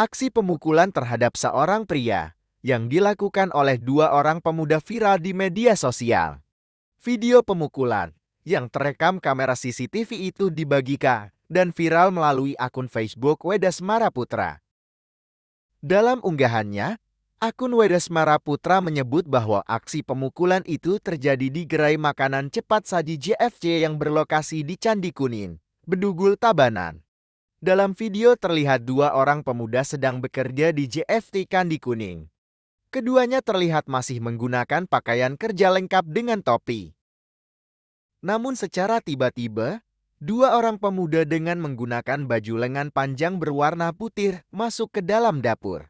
Aksi pemukulan terhadap seorang pria yang dilakukan oleh dua orang pemuda viral di media sosial. Video pemukulan yang terekam kamera CCTV itu dibagikan dan viral melalui akun Facebook Wedas Maraputra. Dalam unggahannya, akun Wedas Maraputra menyebut bahwa aksi pemukulan itu terjadi di gerai makanan cepat saji JFC yang berlokasi di Candi Kuning, Bedugul Tabanan. Dalam video terlihat dua orang pemuda sedang bekerja di JFT Kandi Kuning. Keduanya terlihat masih menggunakan pakaian kerja lengkap dengan topi. Namun secara tiba-tiba, dua orang pemuda dengan menggunakan baju lengan panjang berwarna putih masuk ke dalam dapur.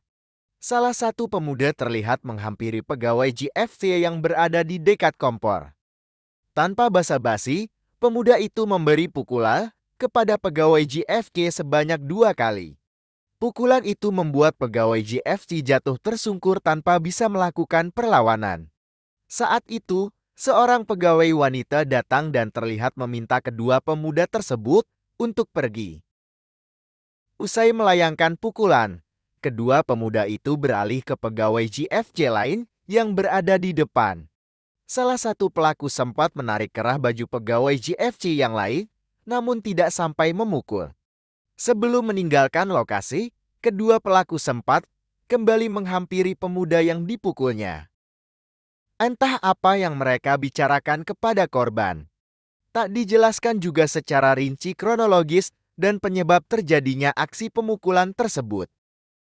Salah satu pemuda terlihat menghampiri pegawai JFT yang berada di dekat kompor. Tanpa basa-basi, pemuda itu memberi pukulan kepada pegawai JFK sebanyak dua kali. Pukulan itu membuat pegawai JFK jatuh tersungkur tanpa bisa melakukan perlawanan. Saat itu, seorang pegawai wanita datang dan terlihat meminta kedua pemuda tersebut untuk pergi. Usai melayangkan pukulan, kedua pemuda itu beralih ke pegawai GFC lain yang berada di depan. Salah satu pelaku sempat menarik kerah baju pegawai GFC yang lain namun tidak sampai memukul. Sebelum meninggalkan lokasi, kedua pelaku sempat kembali menghampiri pemuda yang dipukulnya. Entah apa yang mereka bicarakan kepada korban. Tak dijelaskan juga secara rinci kronologis dan penyebab terjadinya aksi pemukulan tersebut.